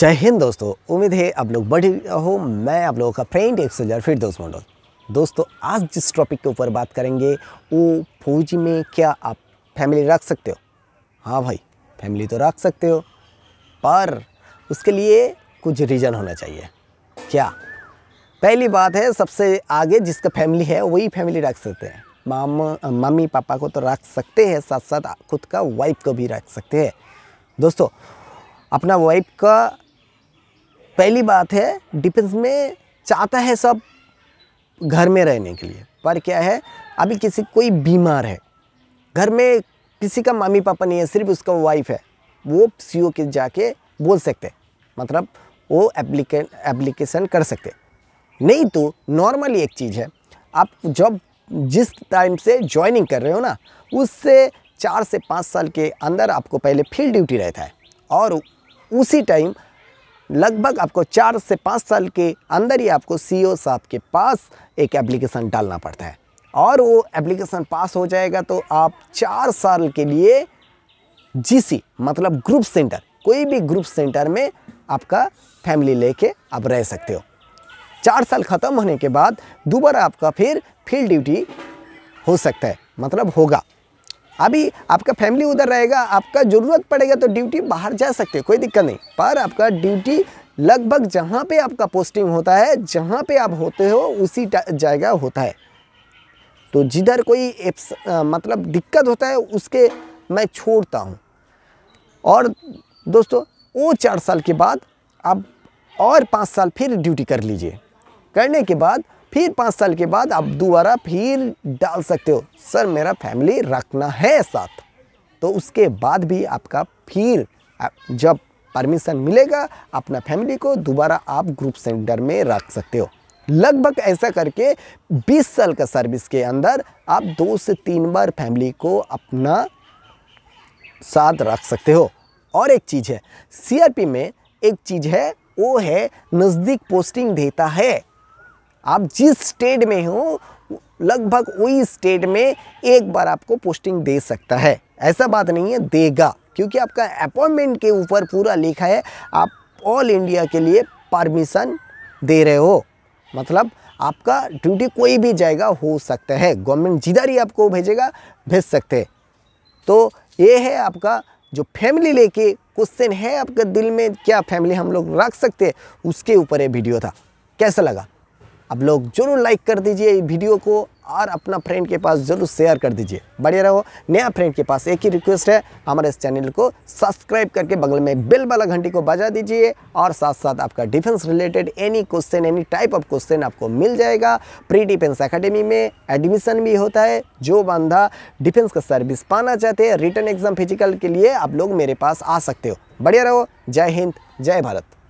जय हिंद दोस्तों उम्मीद है आप लोग बढ़िया हो मैं आप लोगों का फ्रेंड एक सोलर फिर दोस्त मंडल दोस्तों आज जिस टॉपिक के ऊपर बात करेंगे वो फौजी में क्या आप फैमिली रख सकते हो हाँ भाई फैमिली तो रख सकते हो पर उसके लिए कुछ रीज़न होना चाहिए क्या पहली बात है सबसे आगे जिसका फैमिली है वही फैमिली रख सकते हैं माम मम्मी पापा को तो रख सकते हैं साथ साथ खुद का वाइफ को भी रख सकते हैं दोस्तों अपना वाइफ का पहली बात है डिफेंस में चाहता है सब घर में रहने के लिए पर क्या है अभी किसी कोई बीमार है घर में किसी का मम्मी पापा नहीं है सिर्फ उसका वाइफ है वो सी के जाके बोल सकते मतलब वो एप्लीके एप्लीकेशन कर सकते नहीं तो नॉर्मली एक चीज़ है आप जब जिस टाइम से ज्वाइनिंग कर रहे हो ना उससे चार से पाँच साल के अंदर आपको पहले फील्ड ड्यूटी रहता है और उसी टाइम लगभग आपको चार से पाँच साल के अंदर ही आपको सी ओ e साहब के पास एक एप्लीकेशन डालना पड़ता है और वो एप्लीकेशन पास हो जाएगा तो आप चार साल के लिए जीसी मतलब ग्रुप सेंटर कोई भी ग्रुप सेंटर में आपका फैमिली लेके आप रह सकते हो चार साल ख़त्म होने के बाद दोबारा आपका फिर फील्ड ड्यूटी हो सकता है मतलब होगा अभी आपका फैमिली उधर रहेगा आपका ज़रूरत पड़ेगा तो ड्यूटी बाहर जा सकते कोई दिक्कत नहीं पर आपका ड्यूटी लगभग जहाँ पे आपका पोस्टिंग होता है जहाँ पे आप होते हो उसी जगह होता है तो जिधर कोई एप्स, आ, मतलब दिक्कत होता है उसके मैं छोड़ता हूँ और दोस्तों वो चार साल के बाद आप और पाँच साल फिर ड्यूटी कर लीजिए करने के बाद फिर पाँच साल के बाद आप दोबारा फिर डाल सकते हो सर मेरा फैमिली रखना है साथ तो उसके बाद भी आपका फिर जब परमिशन मिलेगा अपना फैमिली को दोबारा आप ग्रुप सेंटर में रख सकते हो लगभग ऐसा करके 20 साल का सर्विस के अंदर आप दो से तीन बार फैमिली को अपना साथ रख सकते हो और एक चीज़ है सीआरपी में एक चीज़ है वो है नज़दीक पोस्टिंग देता है आप जिस स्टेट में हो लगभग वही स्टेट में एक बार आपको पोस्टिंग दे सकता है ऐसा बात नहीं है देगा क्योंकि आपका अपॉइंटमेंट के ऊपर पूरा लिखा है आप ऑल इंडिया के लिए परमिशन दे रहे हो मतलब आपका ड्यूटी कोई भी जाएगा हो सकता है गवर्नमेंट जिधर ही आपको भेजेगा भेज सकते हैं तो ये है आपका जो फैमिली लेके क्वेश्चन है आपके दिल में क्या फैमिली हम लोग रख सकते हैं उसके ऊपर ये वीडियो था कैसा लगा आप लोग जरूर लाइक कर दीजिए वीडियो को और अपना फ्रेंड के पास जरूर शेयर कर दीजिए बढ़िया रहो नया फ्रेंड के पास एक ही रिक्वेस्ट है हमारे इस चैनल को सब्सक्राइब करके बगल में बेल वाला घंटी को बजा दीजिए और साथ साथ आपका defence related any question any type of question आपको मिल जाएगा प्री डिफेंस अकेडमी में एडमिशन भी होता है जो बंदा डिफेंस का सर्विस पाना चाहते हैं रिटर्न एग्जाम फिजिकल के लिए आप लोग मेरे पास आ सकते हो बढ़िया रहो जय हिंद जय भारत